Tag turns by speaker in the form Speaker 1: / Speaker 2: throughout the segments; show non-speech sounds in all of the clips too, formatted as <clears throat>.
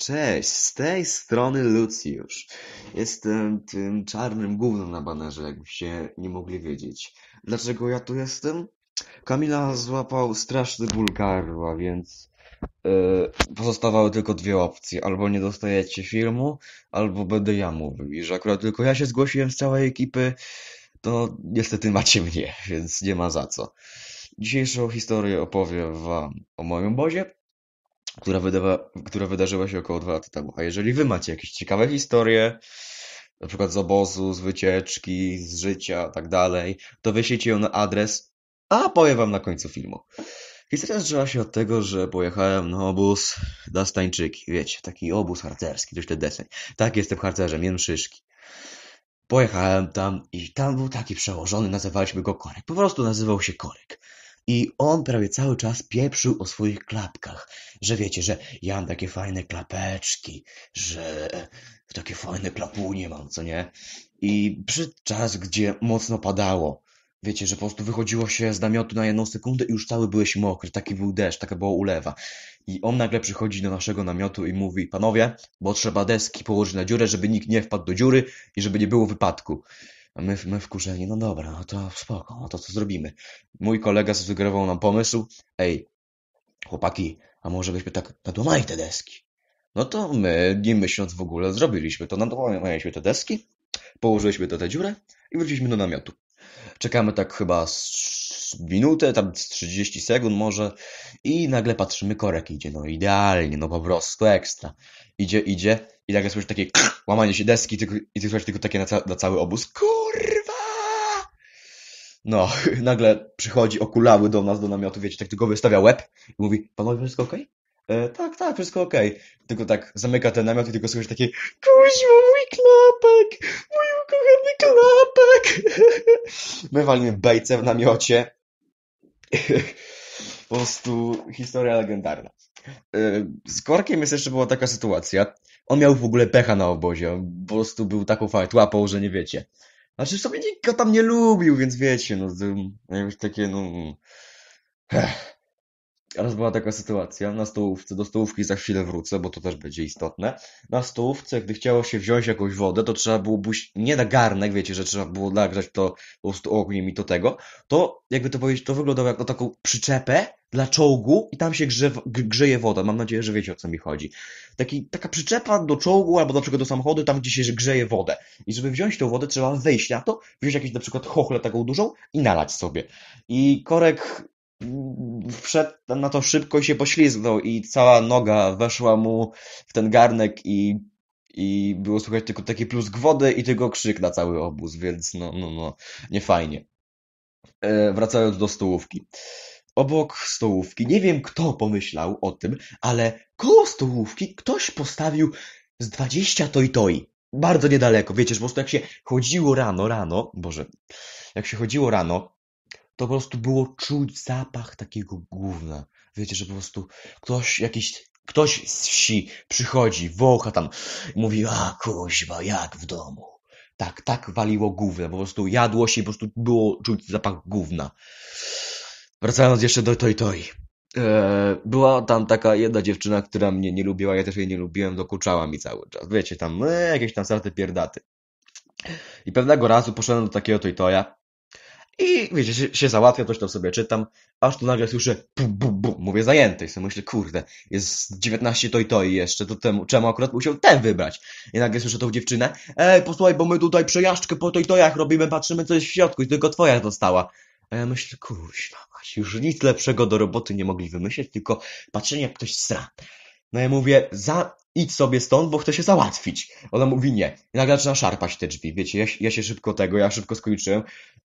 Speaker 1: Cześć, z tej strony Lucjusz. Jestem tym czarnym głównym na banerze, jakbyście nie mogli wiedzieć. Dlaczego ja tu jestem? Kamila złapał straszny ból gardła, więc yy, pozostawały tylko dwie opcje. Albo nie dostajecie filmu, albo będę ja mówił. I że akurat tylko ja się zgłosiłem z całej ekipy, to niestety macie mnie, więc nie ma za co. Dzisiejszą historię opowiem wam o moim bozie, która, wydawa, która wydarzyła się około dwa lata temu. A jeżeli wy macie jakieś ciekawe historie, na przykład z obozu, z wycieczki, z życia, tak dalej, to wyślijcie ją na adres, a powiem wam na końcu filmu. Historia zaczęła się od tego, że pojechałem na obóz Dastańczyki, wiecie, taki obóz harcerski, dość deseń. Tak, jestem harcerzem, jem szyszki. Pojechałem tam i tam był taki przełożony, nazywaliśmy go Korek. Po prostu nazywał się Korek. I on prawie cały czas pieprzył o swoich klapkach. Że wiecie, że ja mam takie fajne klapeczki, że takie fajne klapunie mam, co nie? I przed czas, gdzie mocno padało. Wiecie, że po prostu wychodziło się z namiotu na jedną sekundę i już cały byłeś mokry. Taki był deszcz, taka była ulewa. I on nagle przychodzi do naszego namiotu i mówi: Panowie, bo trzeba deski położyć na dziurę, żeby nikt nie wpadł do dziury i żeby nie było wypadku. My, my wkurzeni, no dobra, no to spoko, no to co zrobimy? Mój kolega zasugerował nam pomysł, ej, chłopaki, a może byśmy tak nadłamali te deski? No to my, nie myśląc w ogóle, zrobiliśmy to, nadłamaliśmy te deski, położyliśmy to te dziurę i wróciliśmy do namiotu. Czekamy tak chyba minutę, tam 30 sekund może i nagle patrzymy, korek idzie, no idealnie, no po prostu ekstra. Idzie, idzie i nagle słyszę takie <clears throat> łamanie się deski tylko, i ty słyszysz tylko takie na, ca na cały obóz, Kur no, <laughs> nagle przychodzi okulały do nas, do namiotu, wiecie, tak tylko wystawia łeb i mówi, panowie, wszystko okej? E, tak, tak, wszystko okej. Tylko tak zamyka ten namiot i tylko słyszy takie Kuźmo, mój klapek! Mój ukochany klapek! <laughs> My walimy bejce w namiocie. <laughs> po prostu historia legendarna. E, z Korkiem jest jeszcze była taka sytuacja. On miał w ogóle pecha na obozie. On po prostu był taką fajtłapą, że nie wiecie. Znaczy w sumie nikt go tam nie lubił, więc wiecie, no, jakieś takie, no... Heh raz była taka sytuacja na stołówce, do stołówki za chwilę wrócę, bo to też będzie istotne. Na stołówce, gdy chciało się wziąć jakąś wodę, to trzeba było buś, nie na garnek, wiecie, że trzeba było nagrzać to po prostu ogniem i to tego, to jakby to powiedzieć, to wyglądało jak na taką przyczepę dla czołgu i tam się grze, grzeje woda. Mam nadzieję, że wiecie o co mi chodzi. Taki, taka przyczepa do czołgu albo na przykład do samochodu, tam gdzie się grzeje wodę. I żeby wziąć tą wodę, trzeba wejść na to, wziąć jakieś na przykład chochlę taką dużą i nalać sobie. I korek wszedł na to szybko i się poślizgnął i cała noga weszła mu w ten garnek i, i było słychać tylko taki plusk wody i tylko krzyk na cały obóz, więc no, no, no, nie fajnie. E, wracając do stołówki. Obok stołówki, nie wiem kto pomyślał o tym, ale koło stołówki ktoś postawił z 20 toi toi. Bardzo niedaleko, wiecie, po prostu jak się chodziło rano, rano, Boże, jak się chodziło rano, to po prostu było czuć zapach takiego gówna. Wiecie, że po prostu ktoś, jakiś, ktoś z wsi przychodzi, wącha tam, mówi, a kuźba, jak w domu. Tak, tak waliło gówna, po prostu jadło się i po prostu było czuć zapach gówna. Wracając jeszcze do toj toj. E, była tam taka jedna dziewczyna, która mnie nie lubiła, ja też jej nie lubiłem, dokuczała mi cały czas. Wiecie, tam e, jakieś tam straty pierdaty. I pewnego razu poszedłem do takiego tojtoja i wiecie, się, się załatwia, coś tam sobie czytam, aż tu nagle słyszę bum, bum, bum. Mówię zajęty. I sobie myślę, kurde, jest 19 to i to i jeszcze, to temu, czemu akurat musiał ten wybrać? I nagle słyszę tą dziewczynę, ej, posłuchaj, bo my tutaj przejażdżkę po to i to jak robimy, patrzymy, co jest w środku i tylko twoja została. A ja myślę, kurwa, już nic lepszego do roboty nie mogli wymyśleć, tylko patrzenie, jak ktoś sra. No ja mówię, za, idź sobie stąd, bo chcę się załatwić. Ona mówi nie. I nagle zaczyna szarpać te drzwi, wiecie, ja, ja się szybko tego, ja szybko skończyłem,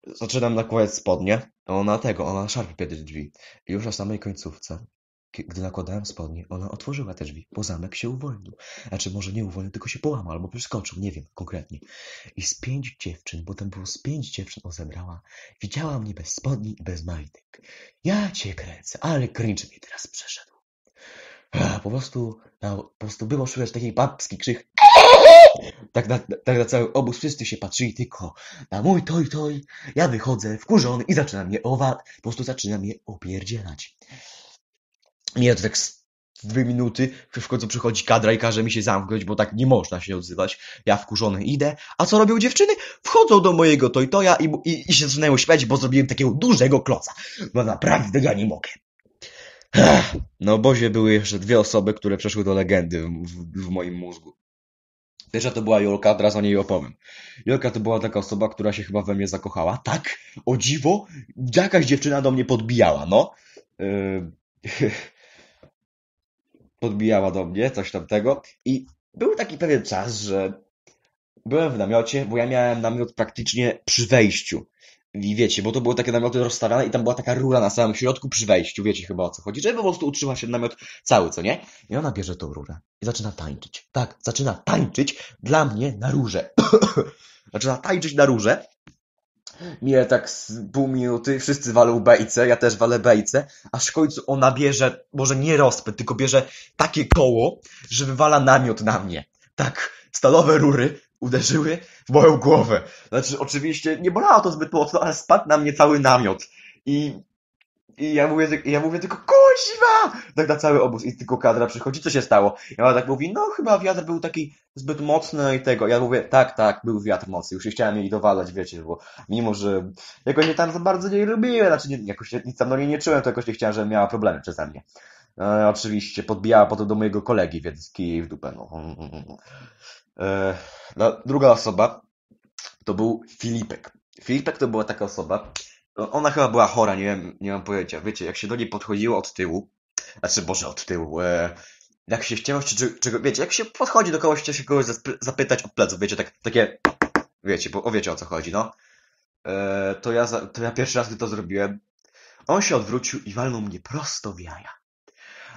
Speaker 1: zaczynam nakładać spodnie, ona tego, ona szarpie te drzwi. I już na samej końcówce, gdy nakładałem spodnie, ona otworzyła te drzwi, bo zamek się uwolnił. Znaczy, może nie uwolnił, tylko się połamał albo przeskoczył, nie wiem konkretnie. I z pięć dziewczyn, bo tam było z pięć dziewczyn, Ozebrała. Widziała mnie bez spodni i bez majtek. Ja cię kręcę, ale cringe mi teraz przeszedł po prostu, na, e, po prostu było słychać taki babski krzyk. Tak na, tak na cały obóz wszyscy się patrzyli tylko na mój toj toj. Ja wychodzę wkurzony i zaczynam je owad. Po prostu zaczynam je opierdzielać. Mija to tak dwie minuty, w końcu przychodzi kadra i każe mi się zamknąć, bo tak nie można się odzywać. Ja wkurzony idę. A co robią dziewczyny? Wchodzą do mojego tojtoja i, i, i się zaczynają śmiać, bo zrobiłem takiego dużego kloca. No naprawdę ja nie mogę. Na no obozie były jeszcze dwie osoby, które przeszły do legendy w, w moim mózgu. Pierwsza to była Jolka, teraz o niej opowiem. Jolka to była taka osoba, która się chyba we mnie zakochała. Tak, o dziwo, jakaś dziewczyna do mnie podbijała, no. Yy... <laughs> podbijała do mnie, coś tamtego. I był taki pewien czas, że byłem w namiocie, bo ja miałem namiot praktycznie przy wejściu. I wiecie, bo to były takie namioty rozstawiane i tam była taka rura na samym środku przy wejściu, wiecie chyba o co chodzi, żeby po prostu utrzymać się namiot cały, co nie? I ona bierze tą rurę i zaczyna tańczyć. Tak, zaczyna tańczyć dla mnie na rurze. <coughs> zaczyna tańczyć na rurze. Mija tak z pół minuty, wszyscy walą bejce, ja też walę bejce, aż w końcu ona bierze, może nie rozpęd, tylko bierze takie koło, że wywala namiot na mnie. Tak, stalowe rury, uderzyły w moją głowę. Znaczy, oczywiście nie bolało to zbyt mocno, ale spadł na mnie cały namiot. I, i ja, mówię, ja mówię tylko, kuźwa! Tak na cały obóz i tylko kadra przychodzi, co się stało? I ona tak mówi, no chyba wiatr był taki zbyt mocny i tego. Ja mówię, tak, tak, był wiatr mocny, już nie chciałem jej dowalać, wiecie, bo mimo, że jakoś nie tam za bardzo nie lubiłem, znaczy nie, jakoś nic tam do niej nie czułem, to jakoś nie chciałem, że miała problemy przez mnie. E, oczywiście podbijała potem do mojego kolegi, więc kij w dupę, no. E, no, druga osoba to był Filipek. Filipek to była taka osoba, no, ona chyba była chora, nie wiem, nie mam pojęcia. Wiecie, jak się do niej podchodziło od tyłu, znaczy Boże, od tyłu, e, jak się chciało, czy, czego, wiecie, jak się podchodzi do kogoś, chce się kogoś zapytać o pleców, wiecie, tak, takie, wiecie, bo o wiecie o co chodzi, no. E, to, ja, to ja pierwszy raz, gdy to zrobiłem, on się odwrócił i walnął mnie prosto w jaja.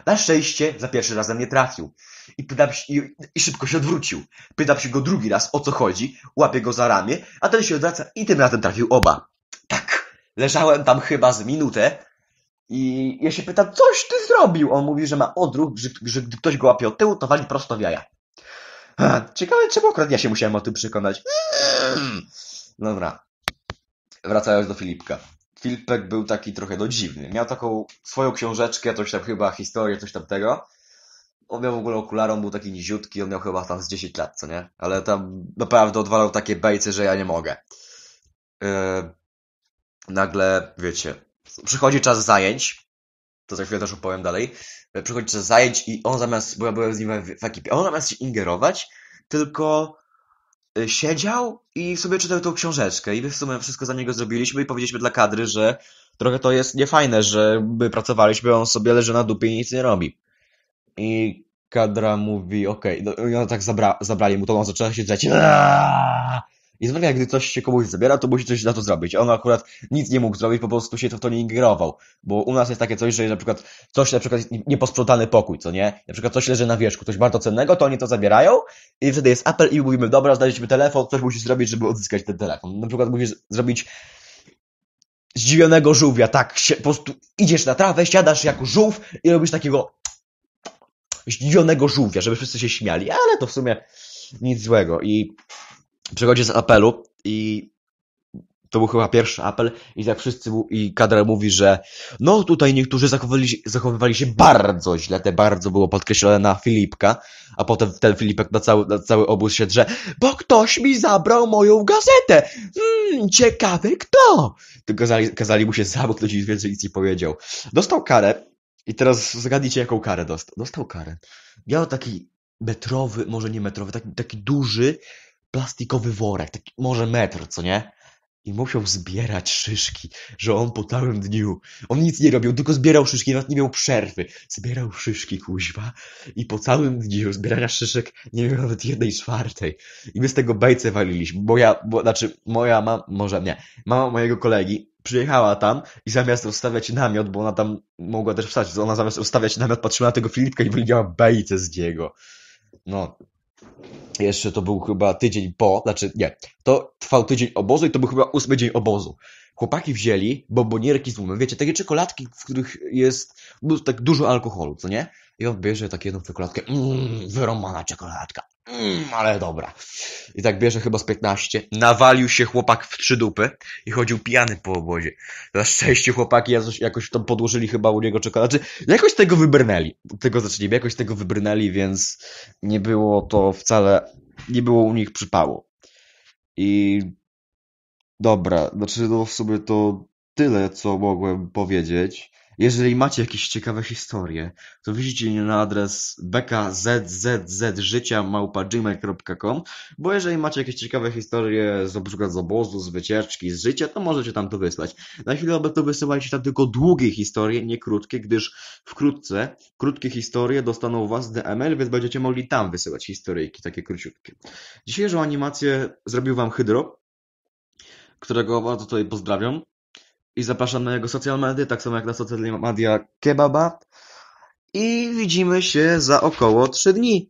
Speaker 1: Na szczęście za pierwszy razem nie trafił. I, pytam się, i, i szybko się odwrócił. Pytam się go drugi raz, o co chodzi, łapie go za ramię, a ten się odwraca i tym razem trafił oba. Tak, leżałem tam chyba z minutę i ja się pytam, coś ty zrobił? On mówi, że ma odruch, że, że gdy ktoś go łapie od tyłu, to wali prosto w jaja. Ciekawe, czemu akurat ja się musiałem o tym przekonać. Hmm. Dobra. Wracając do Filipka. Filpek był taki trochę no dziwny. Miał taką swoją książeczkę, coś tam chyba, historię, coś tam tego. On miał w ogóle okularą, on był taki niziutki, on miał chyba tam z 10 lat, co nie? Ale tam naprawdę odwalał takie bejce, że ja nie mogę. Yy, nagle, wiecie, przychodzi czas zajęć, to za chwilę też opowiem dalej, yy, przychodzi czas zajęć i on zamiast, bo ja byłem z nim w, w ekipie, on zamiast się ingerować, tylko Y, siedział i sobie czytał tą książeczkę i my w sumie wszystko za niego zrobiliśmy i powiedzieliśmy dla kadry, że trochę to jest niefajne, że my pracowaliśmy, a on sobie leży na dupie i nic nie robi. I kadra mówi, okej, okay. no, i ona tak zabra zabrali mu to, on zaczęła się drzeć. Aaaa! I zwykle, gdy coś się komuś zabiera, to musi coś na to zrobić. A on akurat nic nie mógł zrobić, po prostu się to w to nie ingerował. Bo u nas jest takie coś, że na przykład coś, na przykład nieposprzątany pokój, co nie? Na przykład coś leży na wierzchu, coś bardzo cennego, to oni to zabierają i wtedy jest apel i mówimy, dobra, znaleźliśmy telefon, coś musisz zrobić, żeby odzyskać ten telefon. Na przykład musisz zrobić zdziwionego żółwia, tak, się, po prostu idziesz na trawę, siadasz jak żółw i robisz takiego zdziwionego żółwia, żeby wszyscy się śmiali, ale to w sumie nic złego i przychodzi z apelu i to był chyba pierwszy apel i tak wszyscy i kadra mówi, że no tutaj niektórzy zachowywali, się, zachowywali się bardzo źle, te bardzo było podkreślone na Filipka, a potem ten Filipek na cały, na cały obóz się drze, bo ktoś mi zabrał moją gazetę, hmm, ciekawy kto, tylko kazali, kazali mu się zamknąć i więcej nic nie powiedział. Dostał karę i teraz zgadnijcie jaką karę dostał. Dostał karę. Miał taki metrowy, może nie metrowy, taki, taki duży, plastikowy worek, taki może metr, co nie? I musiał zbierać szyszki, że on po całym dniu. On nic nie robił, tylko zbierał szyszki, nawet nie miał przerwy. Zbierał szyszki, kuźwa. I po całym dniu zbierania szyszek nie miał nawet jednej czwartej. I my z tego bejce waliliśmy, bo ja, bo, znaczy moja mama, może nie, mama mojego kolegi przyjechała tam i zamiast ustawiać namiot, bo ona tam mogła też wstać, ona zamiast ustawiać namiot patrzyła na tego Filipka i wyliwiała bejce z niego. No, jeszcze to był chyba tydzień po, znaczy nie, to trwał tydzień obozu i to był chyba ósmy dzień obozu. Chłopaki wzięli bombonierki z gumą, wiecie, takie czekoladki, w których jest no, tak dużo alkoholu, co nie? I on bierze tak jedną czekoladkę, mmm, wyromana czekoladka mmm, ale dobra. I tak bierze chyba z 15. Nawalił się chłopak w trzy dupy i chodził pijany po obozie. Na szczęście chłopaki jakoś, tam podłożyli chyba u niego czekoladę. Znaczy, jakoś tego wybrnęli. Tego zaczniemy. jakoś tego wybrnęli, więc nie było to wcale, nie było u nich przypału. I dobra, znaczy no w sumie to tyle, co mogłem powiedzieć. Jeżeli macie jakieś ciekawe historie, to wyślijcie je na adres bekazzżycia.gmail.com bo jeżeli macie jakieś ciekawe historie z, z obozu, z wycieczki, z życia, to możecie tam to wysłać. Na chwilę obecną wysyłajcie tam tylko długie historie, nie krótkie, gdyż wkrótce krótkie historie dostaną was DML, więc będziecie mogli tam wysyłać historyjki takie króciutkie. Dzisiejszą animację zrobił wam Hydro, którego bardzo tutaj pozdrawiam i zapraszam na jego social media, tak samo jak na social media Kebaba. I widzimy się za około 3 dni.